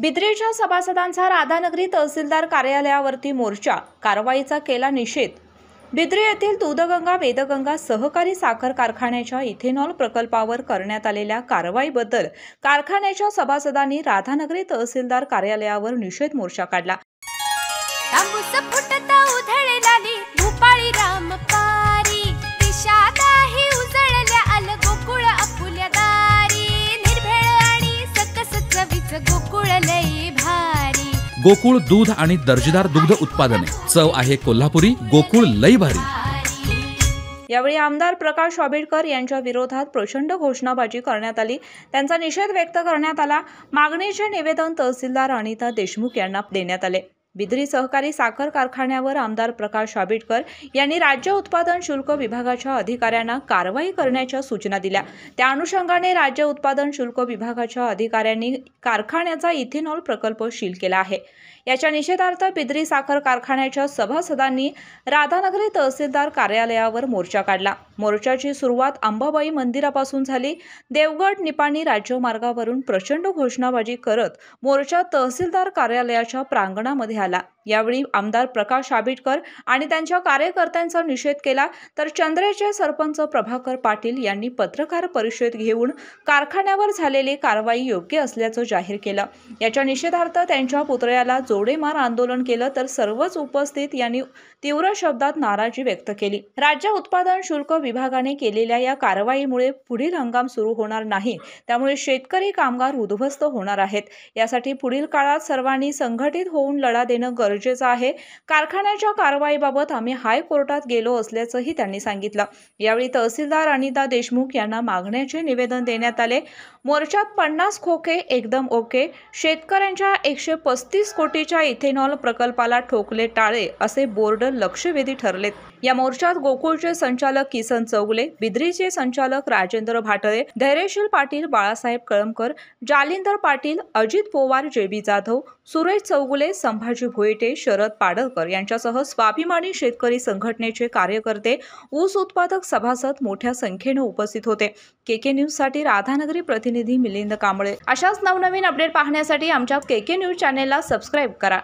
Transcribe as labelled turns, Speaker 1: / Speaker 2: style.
Speaker 1: बिद्रेच्या सभासदांचा राधानगरी तहसीलदार कार्यालयावरती मोर्चा कारवाईचा केला निषेध बिद्रे येथील दूधगंगा वेदगंगा सहकारी साखर कारखान्याच्या इथेनॉल प्रकल्पावर करण्यात आलेल्या कारवाईबद्दल कारखान्याच्या सभासदांनी राधानगरी तहसीलदार कार्यालयावर निषेध मोर्चा काढला गोकुळ दूध आणि दर्जेदार दुग्ध उत्पादने चव आहे कोल्हापुरी गोकुळ लई भारी यावेळी आमदार प्रकाश आंबेडकर यांच्या विरोधात प्रचंड घोषणाबाजी करण्यात आली त्यांचा निषेध व्यक्त करण्यात आला मागणीचे निवेदन तहसीलदार अनिता देशमुख यांना देण्यात आले बिद्री सहकारी साखर कारखान्यावर आमदार प्रकाश आंबेडकर यांनी राज्य उत्पादन शुल्क विभागाच्या अधिकाऱ्यांना कारवाई करण्याच्या सूचना दिल्या त्या अनुषंगाने राज्य उत्पादन शुल्क विभागाच्या अधिकाऱ्यांनी कारखान्याचा इथेनॉल प्रकल्प शील केला आहे याच्या निषेधार्थ पिदरी साखर कारखान्याच्या सभासदांनी राधानगरी तहसीलदार कार्यालयावर मोर्चा काढला मोर्चाची सुरुवात अंबाबाई मंदिरापासून झाली देवगड निपाणी राज्यमार्गावरून प्रचंड घोषणाबाजी करत मोर्चा तहसीलदार कार्यालयाच्या प्रांगणामध्ये आला यावेळी आमदार प्रकाश आबिटकर आणि त्यांच्या कार्यकर्त्यांचा निषेध केला तर चंद्रेचे सरपंच प्रभाकर पाटील यांनी पत्रकार परिषद घेऊन कारखान्यावर झालेली कारवाई योग्य असल्याचं जाहीर केलं याच्या निषेधार्थ त्यांच्या पुतळ्याला जोडेमार आंदोलन केलं तर सर्वच उपस्थित यांनी तीव्र शब्दात नाराजी व्यक्त केली राज्य उत्पादन शुल्क विभागाने केलेल्या या कारवाईमुळे पुढील हंगाम सुरू होणार नाही त्यामुळे शेतकरी कामगार उद्ध्वस्त होणार आहेत यासाठी पुढील काळात सर्वांनी संघटित होऊन लढा देणं गरजेचं गरजेचं आहे कारखान्याच्या कारवाईबाबत आम्ही हायकोर्टात गेलो असल्याचंही त्यांनी सांगितलं यावेळी तहसीलदार अनिता देशमुख यांना मागण्याचे निवेदन देण्यात आले मोर्चात पन्नास खोके एकदम ओके शेतकऱ्यांच्या एकशे पस्तीस कोटीच्या इथेनॉल प्रकल्पाला ठोकले टाळे असे बोर्ड लक्षवेधी ठरलेत या मोर्चात गोकुळचे संचालक किसन चौगले बिद्रीचे संचालक राजेंद्र भाटळे धैर्यशील पाटील बाळासाहेब कळमकर जालिंदर पाटील अजित पोवार जेबी जाधव सुरेश चौगुले संभाजी भोईटे शरद पाडळकर यांच्यासह स्वाभिमानी शेतकरी संघटनेचे कार्यकर्ते ऊस उत्पादक सभासद मोठ्या संख्येने उपस्थित होते के के साठी राधानगरी प्रतिनिधी मिलिंद कांबळे अशाच नवनवीन अपडेट पाहण्यासाठी आमच्या के के न्यूज चॅनेलला सबस्क्राईब करा